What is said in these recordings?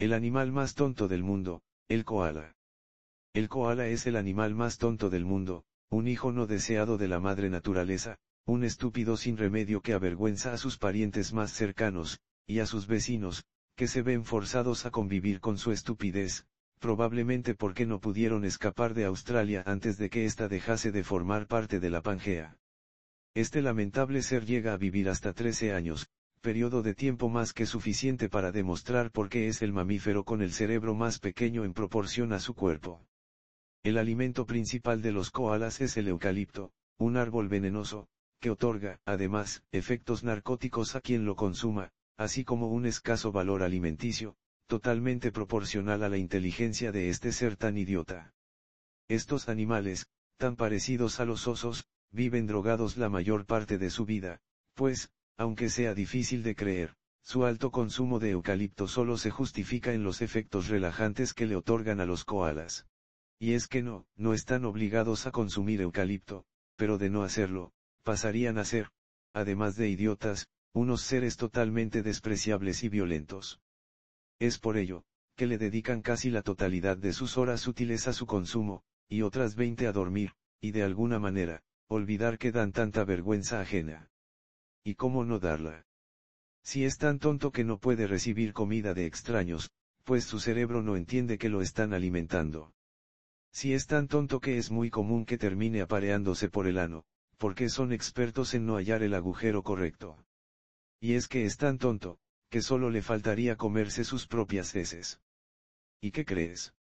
El animal más tonto del mundo, el koala. El koala es el animal más tonto del mundo, un hijo no deseado de la madre naturaleza, un estúpido sin remedio que avergüenza a sus parientes más cercanos, y a sus vecinos, que se ven forzados a convivir con su estupidez, probablemente porque no pudieron escapar de Australia antes de que ésta dejase de formar parte de la Pangea. Este lamentable ser llega a vivir hasta 13 años, periodo de tiempo más que suficiente para demostrar por qué es el mamífero con el cerebro más pequeño en proporción a su cuerpo. El alimento principal de los koalas es el eucalipto, un árbol venenoso, que otorga, además, efectos narcóticos a quien lo consuma, así como un escaso valor alimenticio, totalmente proporcional a la inteligencia de este ser tan idiota. Estos animales, tan parecidos a los osos, viven drogados la mayor parte de su vida, pues, aunque sea difícil de creer, su alto consumo de eucalipto solo se justifica en los efectos relajantes que le otorgan a los koalas. Y es que no, no están obligados a consumir eucalipto, pero de no hacerlo, pasarían a ser, además de idiotas, unos seres totalmente despreciables y violentos. Es por ello, que le dedican casi la totalidad de sus horas útiles a su consumo, y otras 20 a dormir, y de alguna manera, olvidar que dan tanta vergüenza ajena. ¿y cómo no darla? Si es tan tonto que no puede recibir comida de extraños, pues su cerebro no entiende que lo están alimentando. Si es tan tonto que es muy común que termine apareándose por el ano, porque son expertos en no hallar el agujero correcto. Y es que es tan tonto, que solo le faltaría comerse sus propias heces. ¿Y qué crees?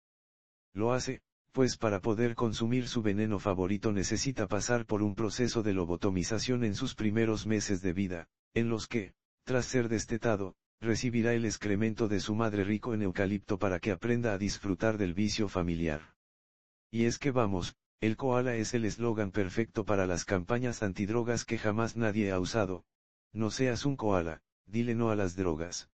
Lo hace, pues para poder consumir su veneno favorito necesita pasar por un proceso de lobotomización en sus primeros meses de vida, en los que, tras ser destetado, recibirá el excremento de su madre rico en eucalipto para que aprenda a disfrutar del vicio familiar. Y es que vamos, el koala es el eslogan perfecto para las campañas antidrogas que jamás nadie ha usado. No seas un koala, dile no a las drogas.